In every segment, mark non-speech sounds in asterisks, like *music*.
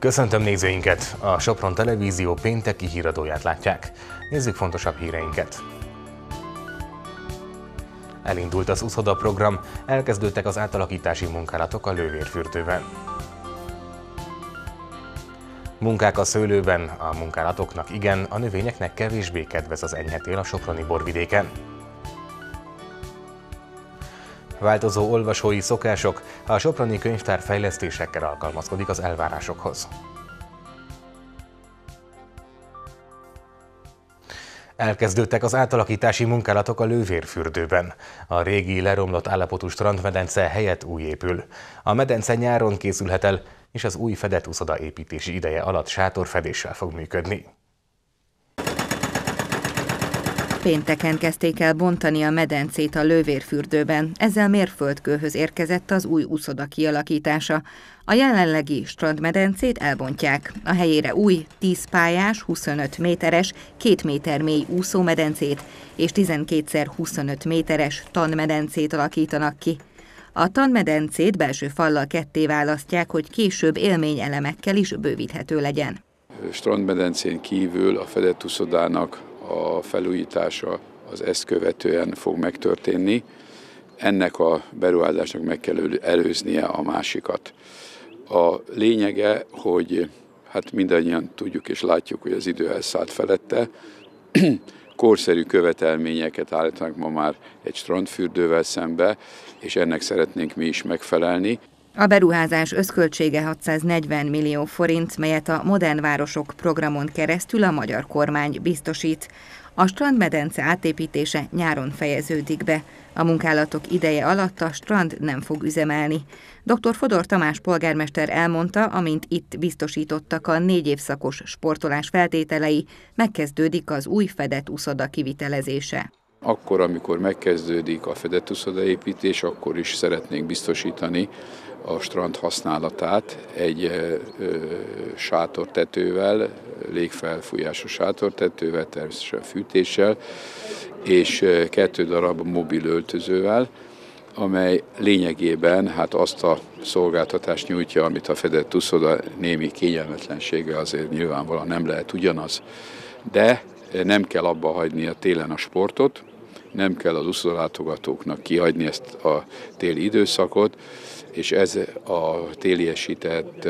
Köszöntöm nézőinket! A Sopron Televízió pénteki híradóját látják. Nézzük fontosabb híreinket. Elindult az USZODA program, elkezdődtek az átalakítási munkálatok a lővérfürdőben. Munkák a szőlőben, a munkálatoknak igen, a növényeknek kevésbé kedvez az enyhetél a soproni borvidéken. Változó olvasói szokások, a Soproni könyvtár fejlesztésekkel alkalmazkodik az elvárásokhoz. Elkezdődtek az átalakítási munkálatok a lővérfürdőben. A régi leromlott állapotú strandmedence helyett új épül. A medence nyáron készülhet el, és az új fedett úszoda építési ideje alatt sátorfedéssel fog működni. Pénteken kezdték el bontani a medencét a lővérfürdőben, ezzel mérföldkőhöz érkezett az új úszoda kialakítása. A jelenlegi strandmedencét elbontják. A helyére új, 10 pályás, 25 méteres, 2 méter mély úszómedencét és 12x25 méteres tanmedencét alakítanak ki. A tanmedencét belső fallal ketté választják, hogy később élményelemekkel is bővíthető legyen. Strandmedencén kívül a fedett úszodának a felújítása az ezt követően fog megtörténni. Ennek a beruházásnak meg kell előznie a másikat. A lényege, hogy hát mindannyian tudjuk és látjuk, hogy az idő elszállt felette, *clears throat* korszerű követelményeket állítanak ma már egy strandfürdővel szembe, és ennek szeretnénk mi is megfelelni. A beruházás összköltsége 640 millió forint, melyet a Modern Városok programon keresztül a magyar kormány biztosít. A strandmedence átépítése nyáron fejeződik be. A munkálatok ideje alatt a strand nem fog üzemelni. Dr. Fodor Tamás polgármester elmondta, amint itt biztosítottak a négy évszakos sportolás feltételei, megkezdődik az új fedett uszoda kivitelezése. Akkor, amikor megkezdődik a fedett uszoda építés, akkor is szeretnénk biztosítani a strand használatát egy sátortetővel, légfelfújású sátortetővel, természetesen fűtéssel, és kettő darab mobil öltözővel, amely lényegében hát azt a szolgáltatást nyújtja, amit a fedett uszoda némi kényelmetlensége azért nyilvánvalóan nem lehet ugyanaz. De nem kell abba hagyni a télen a sportot, nem kell az uszodalátogatóknak kihagyni ezt a téli időszakot, és ez a téliesített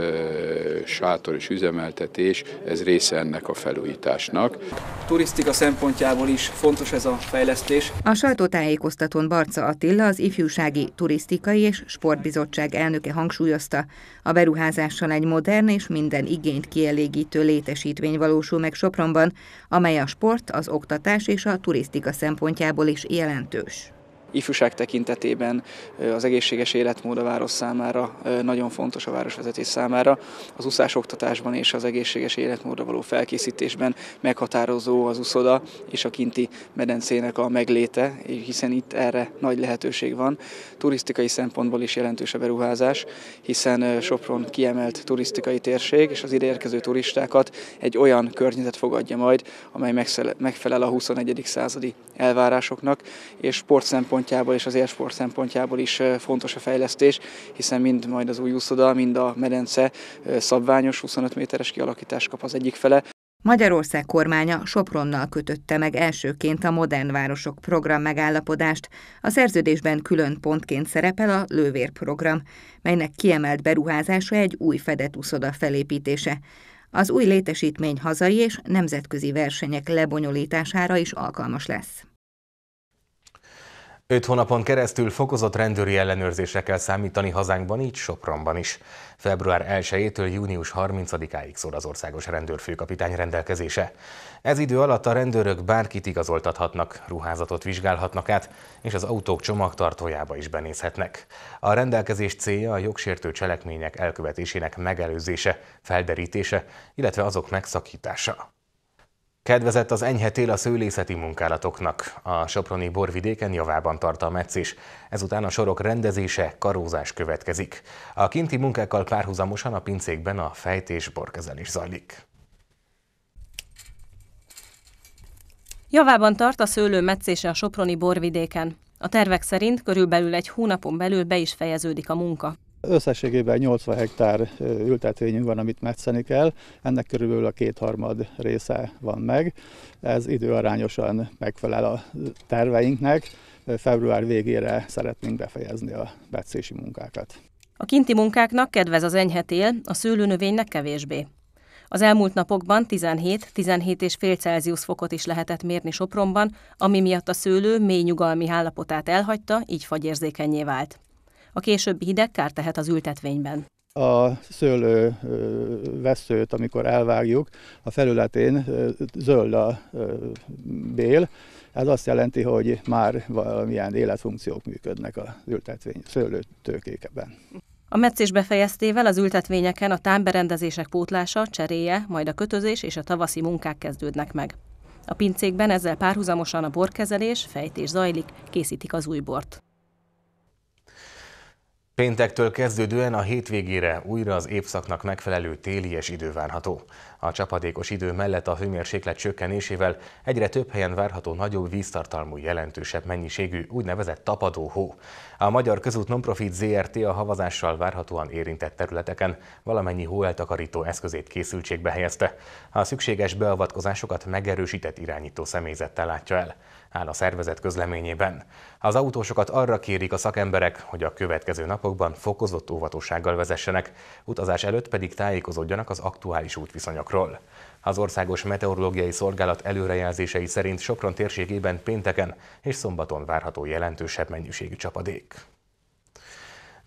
sátor és üzemeltetés, ez része ennek a felújításnak. A turisztika szempontjából is fontos ez a fejlesztés. A sajtótájékoztatón Barca Attila, az Ifjúsági Turisztikai és Sportbizottság elnöke hangsúlyozta, a beruházással egy modern és minden igényt kielégítő létesítmény valósul meg Sopronban, amely a sport, az oktatás és a turisztika szempontjából is jelentős ifjúság tekintetében az egészséges életmód a város számára nagyon fontos a városvezetés számára. Az úszás oktatásban és az egészséges életmódra való felkészítésben meghatározó az úszoda és a kinti medencének a megléte, hiszen itt erre nagy lehetőség van. Turisztikai szempontból is jelentős a beruházás, hiszen Sopron kiemelt turisztikai térség, és az ide érkező turistákat egy olyan környezet fogadja majd, amely megfelel a 21. századi elvárásoknak, és sport szempontból szempontjából és az élsport szempontjából is fontos a fejlesztés, hiszen mind majd az új úszoda, mind a medence szabványos 25 méteres kialakítás kap az egyik fele. Magyarország kormánya Sopronnal kötötte meg elsőként a Modern Városok program megállapodást. A szerződésben külön pontként szerepel a Lővér program, melynek kiemelt beruházása egy új fedett úszoda felépítése. Az új létesítmény hazai és nemzetközi versenyek lebonyolítására is alkalmas lesz. Öt hónapon keresztül fokozott rendőri ellenőrzésre kell számítani hazánkban, így Sopronban is. Február 1-től június 30-áig szól az országos rendőrfőkapitány rendelkezése. Ez idő alatt a rendőrök bárkit igazoltathatnak, ruházatot vizsgálhatnak át, és az autók csomagtartójába is benézhetnek. A rendelkezés célja a jogsértő cselekmények elkövetésének megelőzése, felderítése, illetve azok megszakítása. Kedvezett az enyhe tél a szőlészeti munkálatoknak. A Soproni borvidéken javában tart a metsz is. Ezután a sorok rendezése, karózás következik. A kinti munkákkal párhuzamosan a pincékben a fejtés borkezelés zajlik. Javában tart a szőlő meccése a Soproni borvidéken. A tervek szerint körülbelül egy hónapon belül be is fejeződik a munka. Összességében 80 hektár ültetvényünk van, amit metszeni kell, ennek körülbelül a kétharmad része van meg. Ez időarányosan megfelel a terveinknek. Február végére szeretnénk befejezni a metszési munkákat. A kinti munkáknak kedvez az enyhetél, a szőlőnövénynek kevésbé. Az elmúlt napokban 17-17,5 Celsius fokot is lehetett mérni Sopronban, ami miatt a szőlő mély nyugalmi állapotát elhagyta, így fagyérzékenyé vált. A későbbi hideg kár tehet az ültetvényben a szőlő veszőt, amikor elvágjuk, a felületén zöld a bél. Ez azt jelenti, hogy már valamilyen életfunkciók működnek a ültetvény szőlőtőkékeben. A meccés befejeztével az ültetvényeken a támberendezések pótlása, cseréje, majd a kötözés és a tavaszi munkák kezdődnek meg. A pincékben ezzel párhuzamosan a borkezelés, fejtés zajlik, készítik az új bort. Péntektől kezdődően a hétvégére újra az évszaknak megfelelő télies idő várható. A csapadékos idő mellett a hőmérséklet csökkenésével egyre több helyen várható nagyobb víztartalmú jelentősebb mennyiségű úgynevezett tapadó hó. A Magyar Közút Nonprofit ZRT a havazással várhatóan érintett területeken valamennyi hóeltakarító eszközét készültségbe helyezte. A szükséges beavatkozásokat megerősített irányító személyzettel látja el áll a szervezet közleményében. Az autósokat arra kérik a szakemberek, hogy a következő napokban fokozott óvatossággal vezessenek, utazás előtt pedig tájékozódjanak az aktuális útviszonyok napokról. Az Országos Meteorológiai Szolgálat előrejelzései szerint Sopron térségében pénteken és szombaton várható jelentősebb mennyiségű csapadék.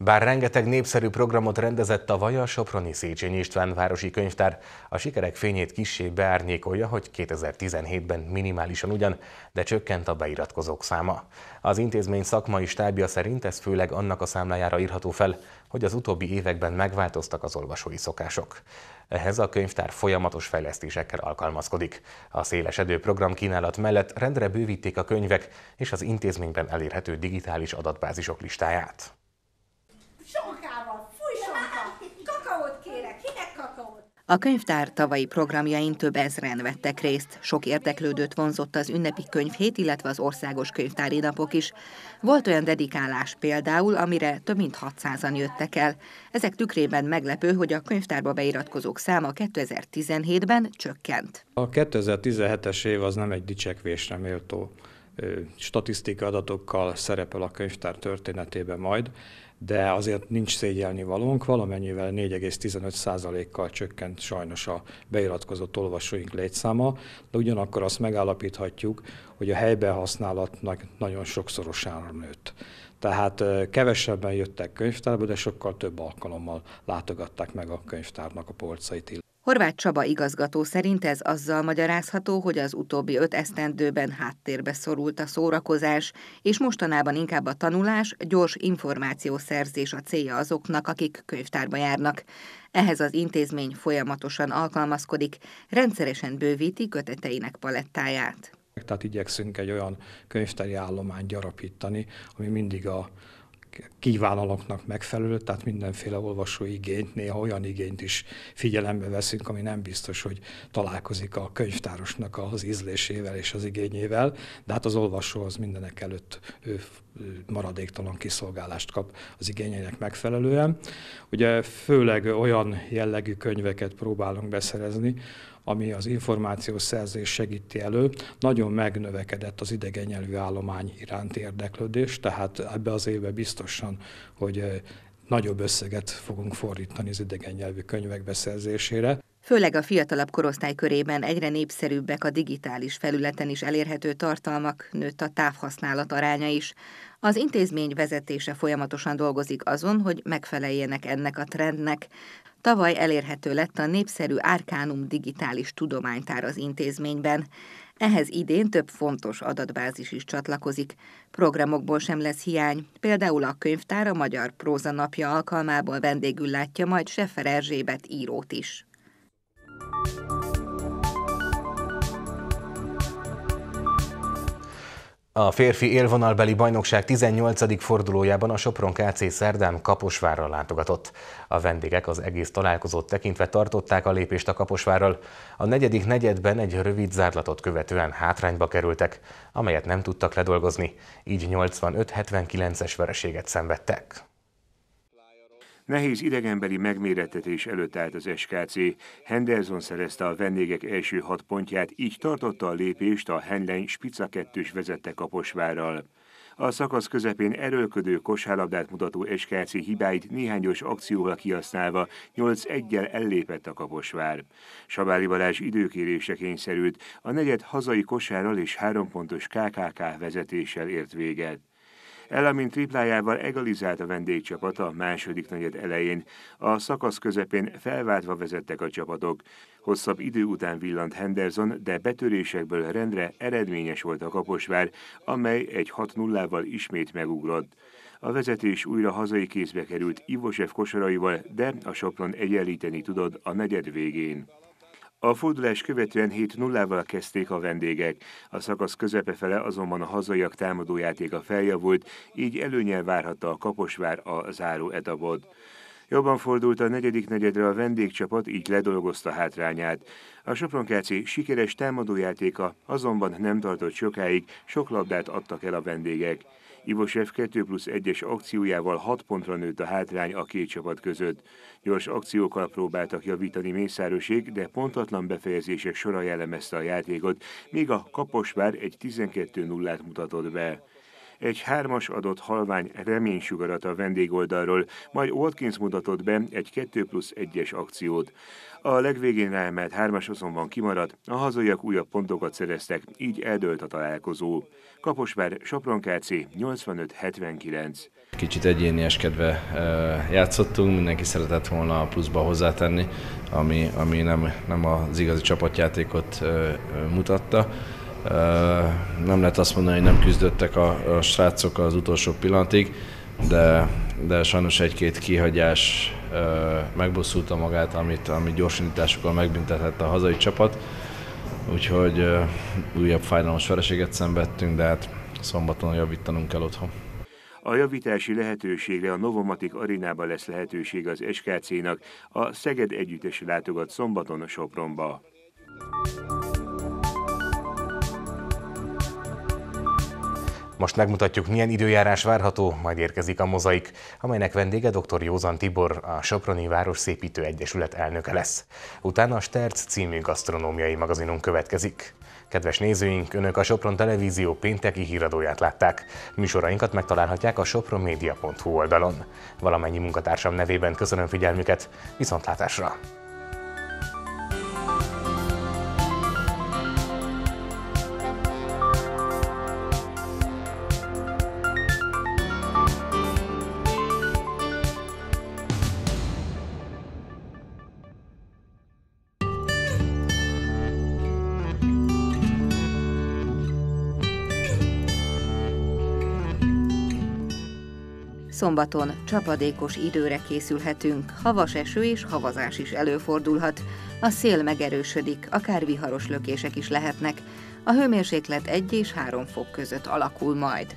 Bár rengeteg népszerű programot rendezett tavaly a Soproni Széchenyi István Városi Könyvtár, a sikerek fényét kissé beárnyékolja, hogy 2017-ben minimálisan ugyan, de csökkent a beiratkozók száma. Az intézmény szakmai stábja szerint ez főleg annak a számlájára írható fel, hogy az utóbbi években megváltoztak az olvasói szokások. Ehhez a könyvtár folyamatos fejlesztésekkel alkalmazkodik. A szélesedő programkínálat mellett rendre bővítik a könyvek és az intézményben elérhető digitális adatbázisok listáját. A könyvtár tavalyi programjain több ezren vettek részt, sok érdeklődőt vonzott az ünnepi könyvhét, illetve az országos könyvtári napok is. Volt olyan dedikálás például, amire több mint 600-an jöttek el. Ezek tükrében meglepő, hogy a könyvtárba beiratkozók száma 2017-ben csökkent. A 2017-es év az nem egy dicsekvésre méltó statisztika adatokkal szerepel a könyvtár történetében majd de azért nincs szégyelni valónk, valamennyivel 4,15%-kal csökkent sajnos a beiratkozott olvasóink létszáma, de ugyanakkor azt megállapíthatjuk, hogy a helyben használatnak nagyon sokszorosára nőtt. Tehát kevesebben jöttek könyvtárba, de sokkal több alkalommal látogatták meg a könyvtárnak a polcait. Horváth Csaba igazgató szerint ez azzal magyarázható, hogy az utóbbi öt esztendőben háttérbe szorult a szórakozás, és mostanában inkább a tanulás, gyors információszerzés a célja azoknak, akik könyvtárba járnak. Ehhez az intézmény folyamatosan alkalmazkodik, rendszeresen bővíti köteteinek palettáját. Tehát igyekszünk egy olyan könyvtári állományt gyarapítani, ami mindig a kívánalaknak megfelelő, tehát mindenféle olvasó igényt, néha olyan igényt is figyelembe veszünk, ami nem biztos, hogy találkozik a könyvtárosnak az ízlésével és az igényével, de hát az olvasó az mindenek előtt ő maradéktalan kiszolgálást kap az igényeinek megfelelően. Ugye főleg olyan jellegű könyveket próbálunk beszerezni, ami az szerzés segíti elő, nagyon megnövekedett az nyelvű állomány iránti érdeklődés, tehát ebbe az éve biztosan, hogy eh, nagyobb összeget fogunk fordítani az nyelvű könyvek beszerzésére. Főleg a fiatalabb korosztály körében egyre népszerűbbek a digitális felületen is elérhető tartalmak, nőtt a távhasználat aránya is. Az intézmény vezetése folyamatosan dolgozik azon, hogy megfeleljenek ennek a trendnek. Tavaly elérhető lett a népszerű Arcanum digitális tudománytár az intézményben. Ehhez idén több fontos adatbázis is csatlakozik. Programokból sem lesz hiány. Például a könyvtár a Magyar Próza Napja alkalmából vendégül látja majd Sefer Erzsébet írót is. Thank you A férfi élvonalbeli bajnokság 18. fordulójában a Sopron KC szerdán Kaposvárra látogatott. A vendégek az egész találkozót tekintve tartották a lépést a Kaposvárral. A negyedik negyedben egy rövid zárlatot követően hátrányba kerültek, amelyet nem tudtak ledolgozni, így 85-79-es vereséget szenvedtek. Nehéz idegenbeli megméretetés előtt állt az SKC. Henderson szerezte a vendégek első hat pontját, így tartotta a lépést a Henlein Spica 2 vezette Kaposvárral. A szakasz közepén erőlködő kosárlabdát mutató SKC hibáit néhányos akcióval kihasználva 8 1 ellépett a Kaposvár. Sabáli Balázs időkérése kényszerült, a negyed hazai kosárral és hárompontos KKK vezetéssel ért véget. Elamin triplájával egalizált a vendégcsapat a második negyed elején. A szakasz közepén felváltva vezettek a csapatok. Hosszabb idő után villant Henderson, de betörésekből rendre eredményes volt a Kaposvár, amely egy 6-0-val ismét megugrott. A vezetés újra hazai kézbe került Ivosev kosaraival, de a Sopron egyenlíteni tudod a negyed végén. A fordulás követően 7-0-val kezdték a vendégek. A szakasz közepe fele azonban a hazaiak támadójátéka feljavult, így előnyel várhatta a Kaposvár a záró etapot. Jobban fordult a negyedik negyedre a vendégcsapat, így ledolgozta hátrányát. A Sopronkáci sikeres támadójátéka azonban nem tartott sokáig, sok labdát adtak el a vendégek. Ivosev 2 plusz 1-es akciójával 6 pontra nőtt a hátrány a két csapat között. Gyors akciókkal próbáltak javítani Mészároség, de pontatlan befejezések sora jellemezte a játékot, míg a Kaposvár egy 12-0-át mutatott be. Egy hármas adott halvány reménysugarat a vendégoldalról, majd Watkins mutatott be egy 2 plusz 1-es akciót. A legvégén ráemelt hármas azonban kimaradt, a hazaiak újabb pontokat szereztek, így eldőlt a találkozó. Kaposvár Sopron KC 85-79. Kicsit egyénieskedve játszottunk, mindenki szeretett volna a pluszba hozzátenni, ami, ami nem, nem az igazi csapatjátékot mutatta nem lehet azt mondani, hogy nem küzdöttek a, a srácok az utolsó pillanatig, de, de sajnos egy-két kihagyás megbosszulta magát, amit, amit gyorsításokkal megbüntetett a hazai csapat. Úgyhogy újabb fájdalmas vereséget szenvedtünk, de hát szombaton javítanunk kell otthon. A javítási lehetőségre a Novomatic arénában lesz lehetőség az SKC-nak, a Szeged együttes látogat szombaton a Sopronba. Most megmutatjuk, milyen időjárás várható, majd érkezik a mozaik, amelynek vendége dr. Józan Tibor, a Soproni Város Szépítő Egyesület elnöke lesz. Utána a Sterc című gasztronómiai magazinunk következik. Kedves nézőink, Önök a Sopron Televízió pénteki híradóját látták. Műsorainkat megtalálhatják a sopronmedia.hu oldalon. Valamennyi munkatársam nevében köszönöm figyelmüket, viszontlátásra! Szombaton csapadékos időre készülhetünk, havas eső és havazás is előfordulhat. A szél megerősödik, akár viharos lökések is lehetnek. A hőmérséklet 1 és 3 fok között alakul majd.